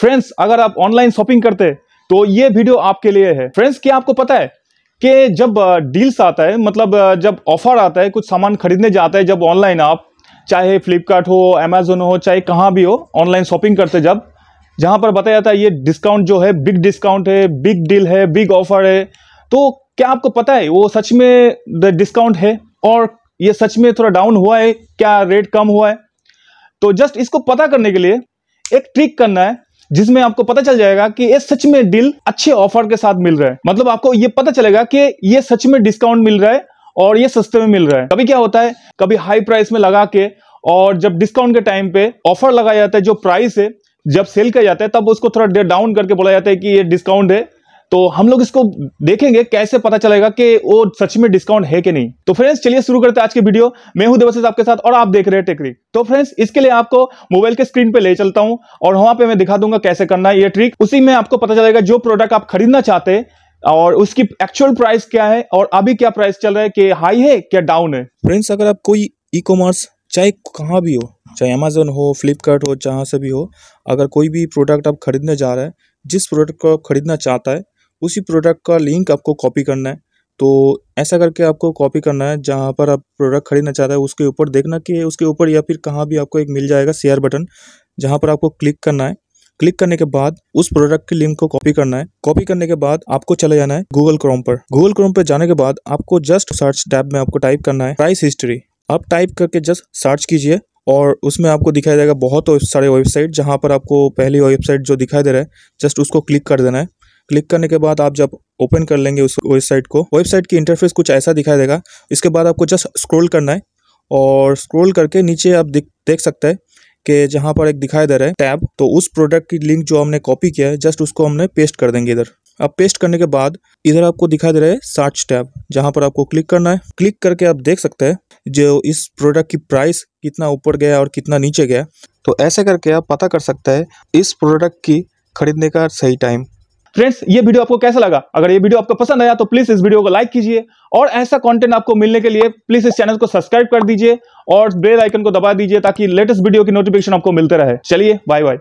friends अगर आप online shopping करते तो ये वीडियो आपके लिए है फ्रेंड्स क्या आपको पता है कि जब डील्स आता है मतलब जब ऑफर आता है कुछ सामान खरीदने जाता है जब ऑनलाइन आप चाहे फ्लिपकार्ट हो अमेजोन हो चाहे कहाँ भी हो ऑनलाइन शॉपिंग करते जब जहाँ पर बताया जाता है ये डिस्काउंट जो है बिग डिस्काउंट है बिग डील है बिग ऑफर है तो क्या आपको पता है वो सच में डिस्काउंट है और ये सच में थोड़ा डाउन हुआ है क्या रेट कम हुआ है तो जस्ट इसको पता करने के लिए एक ट्रिक करना है जिसमें आपको पता चल जाएगा कि ये सच में डील अच्छे ऑफर के साथ मिल रहा है मतलब आपको ये पता चलेगा कि ये सच में डिस्काउंट मिल रहा है और ये सस्ते में मिल रहा है कभी क्या होता है कभी हाई प्राइस में लगा के और जब डिस्काउंट के टाइम पे ऑफर लगाया जाता है जो प्राइस है जब सेल किया जाता है तब उसको थोड़ा डाउन करके बोला जाता है कि ये डिस्काउंट है तो हम लोग इसको देखेंगे कैसे पता चलेगा कि वो सच में डिस्काउंट है कि नहीं तो फ्रेंड्स चलिए शुरू करते हैं आज की वीडियो मैं हूं देवसेस आपके साथ और आप देख रहे हैं टेक्निक तो फ्रेंड्स इसके लिए आपको मोबाइल के स्क्रीन पे ले चलता हूं और वहां पे मैं दिखा दूंगा कैसे करना है ये ट्रिक उसी में आपको पता चलेगा जो प्रोडक्ट आप खरीदना चाहते हैं और उसकी एक्चुअल प्राइस क्या है और अभी क्या प्राइस चल रहा है कि हाई है क्या डाउन है फ्रेंड्स अगर आप कोई ई कॉमर्स चाहे कहाँ भी हो चाहे अमेजोन हो फ्लिपकार्ट हो जहाँ से भी हो अगर कोई भी प्रोडक्ट आप खरीदने जा रहे हैं जिस प्रोडक्ट को आप खरीदना चाहता है उसी प्रोडक्ट का लिंक आपको कॉपी करना है तो ऐसा करके आपको कॉपी करना है जहाँ पर आप प्रोडक्ट खरीदना चाहते हैं उसके ऊपर देखना कि उसके ऊपर या फिर कहाँ भी आपको एक मिल जाएगा शेयर बटन जहाँ पर आपको क्लिक करना है क्लिक करने के बाद उस प्रोडक्ट के लिंक को कॉपी करना है कॉपी करने के बाद आपको चले जाना है गूगल क्रोम पर गूगल क्रोम पर जाने के बाद आपको जस्ट सर्च टैब में आपको टाइप करना है प्राइस हिस्ट्री आप टाइप करके जस्ट सर्च कीजिए और उसमें आपको दिखाई देगा बहुत सारे वेबसाइट जहाँ पर आपको पहली वेबसाइट जो दिखाई दे रहा है जस्ट उसको क्लिक कर देना है क्लिक करने के बाद आप जब ओपन कर लेंगे उस वेबसाइट को वेबसाइट की इंटरफेस कुछ ऐसा दिखाई देगा इसके बाद आपको जस्ट स्क्रोल करना है और स्क्रोल करके नीचे आप देख सकते हैं कि जहाँ पर एक दिखाई दे रहा है टैब तो उस प्रोडक्ट की लिंक जो हमने कॉपी किया है जस्ट उसको हमने पेस्ट कर देंगे इधर अब पेस्ट करने के बाद इधर आपको दिखाई दे रहा है सर्च टैब जहाँ पर आपको क्लिक करना है क्लिक करके आप देख सकते हैं जो इस प्रोडक्ट की प्राइस कितना ऊपर गया और कितना नीचे गया तो ऐसे करके आप पता कर सकते हैं इस प्रोडक्ट की खरीदने का सही टाइम फ्रेंड्स ये वीडियो आपको कैसा लगा अगर ये वीडियो आपको पसंद आया तो प्लीज इस वीडियो को लाइक कीजिए और ऐसा कंटेंट आपको मिलने के लिए प्लीज इस चैनल को सब्सक्राइब कर दीजिए और बेल आइकन को दबा दीजिए ताकि लेटेस्ट वीडियो की नोटिफिकेशन आपको मिलते रहे चलिए बाय बाय